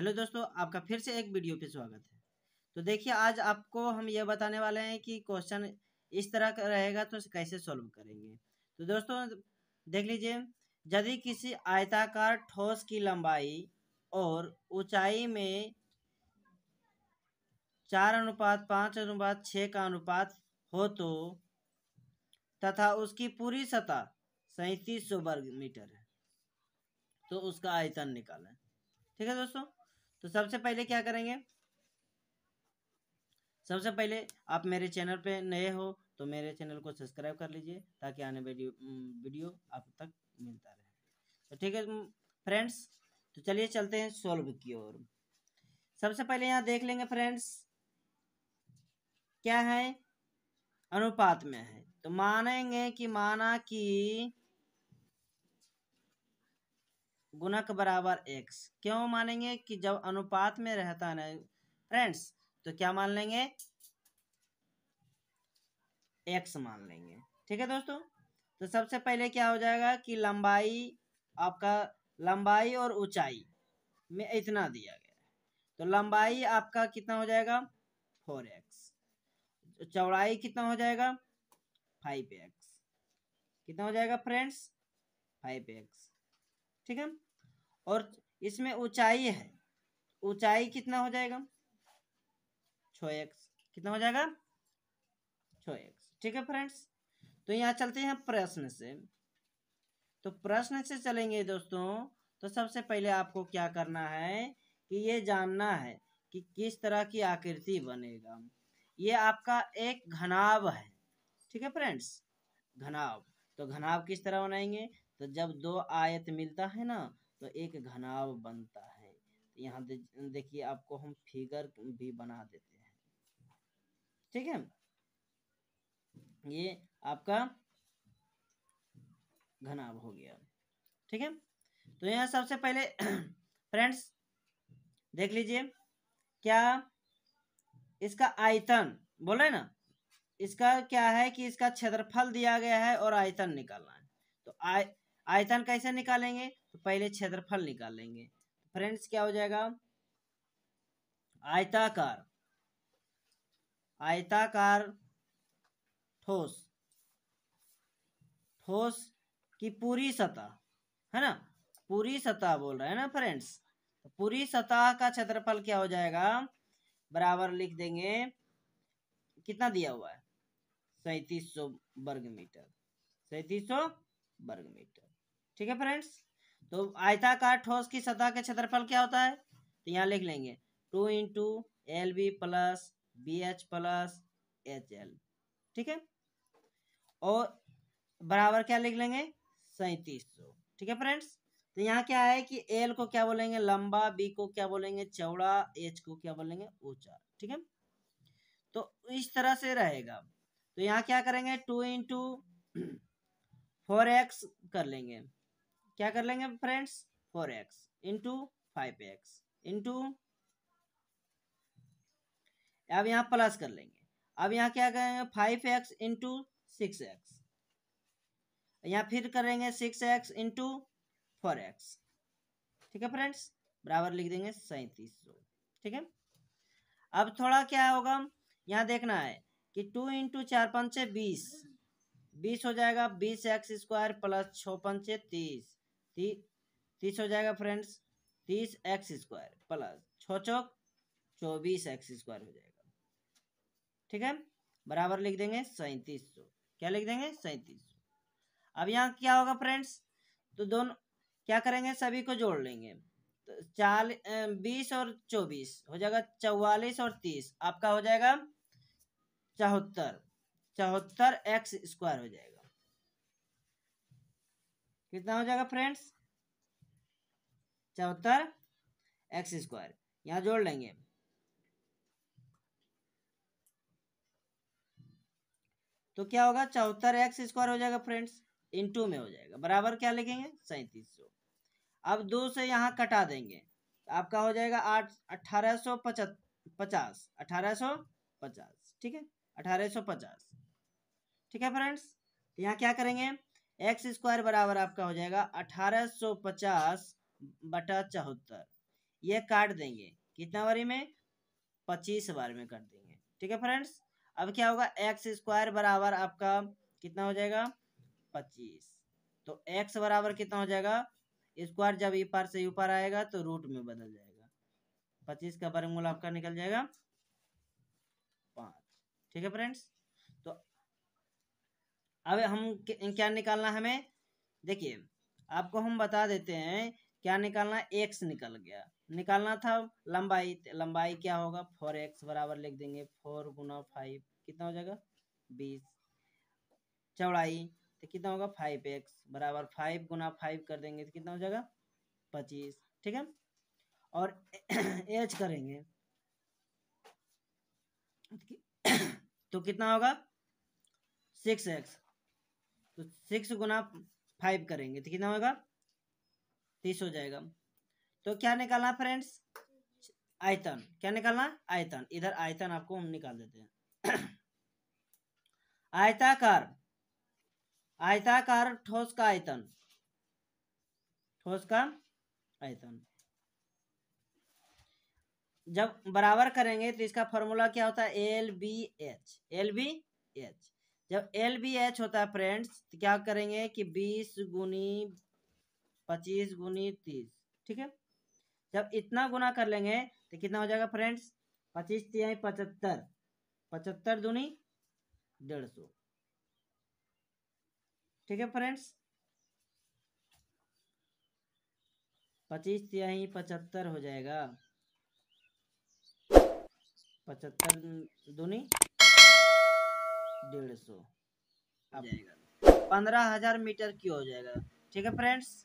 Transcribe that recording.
hello दोस्तों आपका फिर से एक वीडियो पे स्वागत है तो देखिए आज आपको हम ये बताने वाले हैं कि क्वेश्चन इस तरह का रहेगा तो कैसे सॉल्व करेंगे तो दोस्तों देख लीजिए यदि किसी आयताकार ठोस की लंबाई और ऊंचाई में चार अनुपात पाँच अनुपात छः का अनुपात हो तो तथा उसकी पूरी सतह सैंतीस सौ वर्ग मीटर है तो उसका आयतन निकालें ठीक है दोस्तों तो सबसे पहले क्या करेंगे सबसे पहले आप मेरे चैनल पे नए हो तो मेरे चैनल को सब्सक्राइब कर लीजिए ताकि आने वाली वीडियो आप तक मिलता रहे तो ठीक है फ्रेंड्स तो चलिए चलते हैं सॉल्व की ओर सबसे पहले यहाँ देख लेंगे फ्रेंड्स क्या है अनुपात में है तो मानेंगे कि माना कि गुना के बराबर एक्स क्यों मानेंगे कि जब अनुपात में रहता है फ्रेंड्स तो क्या मान लेंगे एक्स मान लेंगे ठीक है दोस्तों तो सबसे पहले क्या हो जाएगा कि लंबाई आपका लंबाई और ऊंचाई में इतना दिया गया है तो लंबाई आपका कितना हो जाएगा फोर एक्स चौड़ाई कितना हो जाएगा फाइव एक्स कितना हो जाएगा फ्रेंड्स फाइव एक्स ठीक है और इसमें ऊंचाई है ऊंचाई कितना हो जाएगा छो एक्स कितना हो जाएगा छो एक्स ठीक है फ्रेंड्स तो यहाँ चलते हैं प्रश्न से तो प्रश्न से चलेंगे दोस्तों तो सबसे पहले आपको क्या करना है कि ये जानना है कि किस तरह की आकृति बनेगा ये आपका एक घनाव है ठीक है फ्रेंड्स घनाव तो घनाव किस तरह बनाएंगे तो जब दो आयत मिलता है ना तो एक घनाव बनता है तो यहाँ देखिए आपको हम फिगर भी बना देते हैं ठीक है ये आपका घनाव हो गया ठीक है तो यहाँ सबसे पहले फ्रेंड्स देख लीजिए क्या इसका आयतन बोले ना इसका क्या है कि इसका क्षेत्रफल दिया गया है और आयतन निकालना है तो आय आयतन कैसे निकालेंगे तो पहले क्षेत्रफल निकालेंगे फ्रेंड्स क्या हो जाएगा आयताकार आयताकार ठोस ठोस की पूरी सतह है ना पूरी सतह बोल रहे हैं ना फ्रेंड्स तो पूरी सतह का क्षेत्रफल क्या हो जाएगा बराबर लिख देंगे कितना दिया हुआ है सैतीस सौ वर्ग मीटर सैतीस सौ वर्ग मीटर ठीक है फ्रेंड्स तो आयताकार ठोस की सतह के क्षेत्रफल क्या होता है तो यहाँ लिख लेंगे two into L B plus B H plus H L ठीक है और बराबर क्या लिख लेंगे सैतीस सौ ठीक है फ्रेंड्स तो यहाँ क्या है कि एल को क्या बोलेंगे लंबा बी को क्या बोलेंगे चौड़ा एच को क्या बोलेंगे ऊंचा ठीक है तो इस तरह से रहेगा तो यहाँ क्या करेंगे टू इंटू फोर एक्स कर लेंगे क्या कर लेंगे friends four X into five X into अब यहाँ प्लस कर लेंगे अब यहाँ क्या करेंगे five X into six X यहाँ फिर करेंगे six X into four X ठीक है फ्रेंड्स बराबर लिख देंगे सैंतीस सौ ठीक है अब थोड़ा क्या होगा यहाँ देखना है कि टू इंटू चार पंचे बीस बीस हो जाएगा बीस एक्स स्क्वायर प्लस छः पंचे तीस ती, तीस हो जाएगा फ्रेंड्स तीस एक्स स्क्वायर प्लस छो चौक चौबीस एक्स स्क्वायर हो जाएगा ठीक है बराबर लिख देंगे सैंतीस सौ क्या लिख देंगे सैंतीस सौ अब यहाँ क्या होगा फ्रेंड्स तो दोनों क्या करेंगे सभी को जोड़ लेंगे तो चाल बीस और चौबीस हो जाएगा चौवालीस और तीस आपका हो जाएगा चौहत्तर चौहत्तर एक्स स्क्वायर हो जाएगा कितना हो जाएगा फ्रेंड्स चौहत्तर एक्स स्क्वायर यहाँ जोड़ लेंगे तो क्या होगा चौहत्तर एक्स स्क्वायर हो जाएगा फ्रेंड्स टू में हो जाएगा बराबर क्या लिखेंगे सैंतीस सौ अब दो से यहाँ कटा देंगे आपका हो जाएगा आठ अठारह सौ पचास अठारह सौ पचास ठीक है अठारह सौ पचास ठीक है फ्रेंड्स तो यहाँ क्या करेंगे एक्स स्क्वायर बराबर आपका हो जाएगा अठारह सौ पचास बटा चौहत्तर ये काट देंगे कितना बारी में पच्चीस बार में काट देंगे ठीक है फ्रेंड्स अब क्या होगा एक्स स्क्वायर बराबर आपका कितना हो जाएगा पच्चीस तो एक्स बराबर कितना हो जाएगा स्क्वायर जब ई पार से यू पार आएगा तो रूट में बदल जाएगा पच्चीस का वर्गमूल आपका निकल जाएगा पाँच ठीक है फ्रेंड्स अब हम क्या निकालना हमें देखिए आपको हम बता देते हैं क्या निकालना एक्स निकल गया निकालना था लंबाई तो लंबाई क्या होगा फोर एक्स बराबर लिख देंगे फोर गुना फाइव कितना हो जाएगा बीस चौड़ाई तो कितना होगा फाइव एक्स बराबर फाइव गुना फाइव कर देंगे तो कितना हो जाएगा पच्चीस ठीक है और एच करेंगे तो, तो कितना होगा सिक्स एक्स तो सिक्स गुना फाइव करेंगे तो कितना होगा तीस हो जाएगा तो क्या निकालना फ्रेंड्स आयतन क्या निकालना आयतन इधर आयतन आपको हम निकाल देते हैं आयताकार आयताकार ठोस का आयतन ठोस का आयतन जब बराबर करेंगे तो इसका फॉर्मूला क्या होता है L B H L B H जब एल बी एच होता है फ्रेंड्स तो क्या करेंगे कि बीस गुनी पच्चीस गुनी तीस ठीक है जब इतना गुना कर लेंगे तो कितना हो जाएगा फ्रेंड्स पच्चीस तिहाई पचहत्तर पचहत्तर दूनी डेढ़ सौ ठीक है फ्रेंड्स पच्चीस तिहाई पचहत्तर हो जाएगा पचहत्तर दूनी डेढ़ सौ पंद्रह हजार मीटर की हो जाएगा ठीक है फ्रेंड्स